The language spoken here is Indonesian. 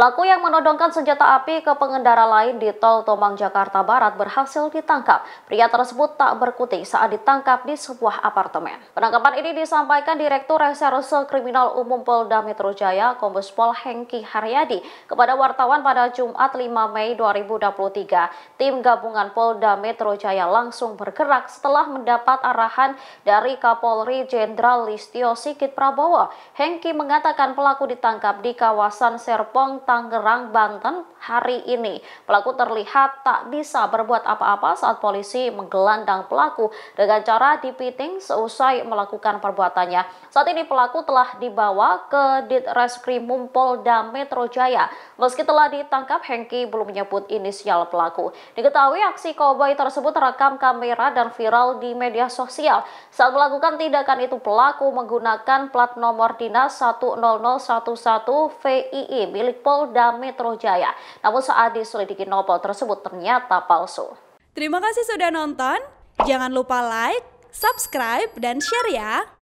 Pelaku yang menodongkan senjata api ke pengendara lain di Tol Tomang, Jakarta Barat berhasil ditangkap. Pria tersebut tak berkutik saat ditangkap di sebuah apartemen. Penangkapan ini disampaikan Direktur Reserse Kriminal Umum Polda Metro Jaya, Kombes Pol Hengki Haryadi, kepada wartawan pada Jumat 5 Mei 2023. Tim gabungan Polda Metro Jaya langsung bergerak setelah mendapat arahan dari Kapolri Jenderal Listio Sigit Prabowo. Hengki mengatakan pelaku ditangkap di kawasan Serpong, Tangerang, Banten hari ini. Pelaku terlihat tak bisa berbuat apa-apa saat polisi menggelandang pelaku dengan cara dipiting seusai melakukan perbuatannya. Saat ini pelaku telah dibawa ke Ditreskrim Polda Metro Jaya. Meski telah ditangkap, Hengki belum menyebut inisial pelaku. Diketahui aksi koboi tersebut terekam kamera dan viral di media sosial. Saat melakukan tindakan itu, pelaku menggunakan plat nomor dinas 10011 VII milik Pol. Polda Metro Jaya. Namun saat diselidiki novel tersebut ternyata palsu. Terima kasih sudah nonton. Jangan lupa like, subscribe, dan share ya.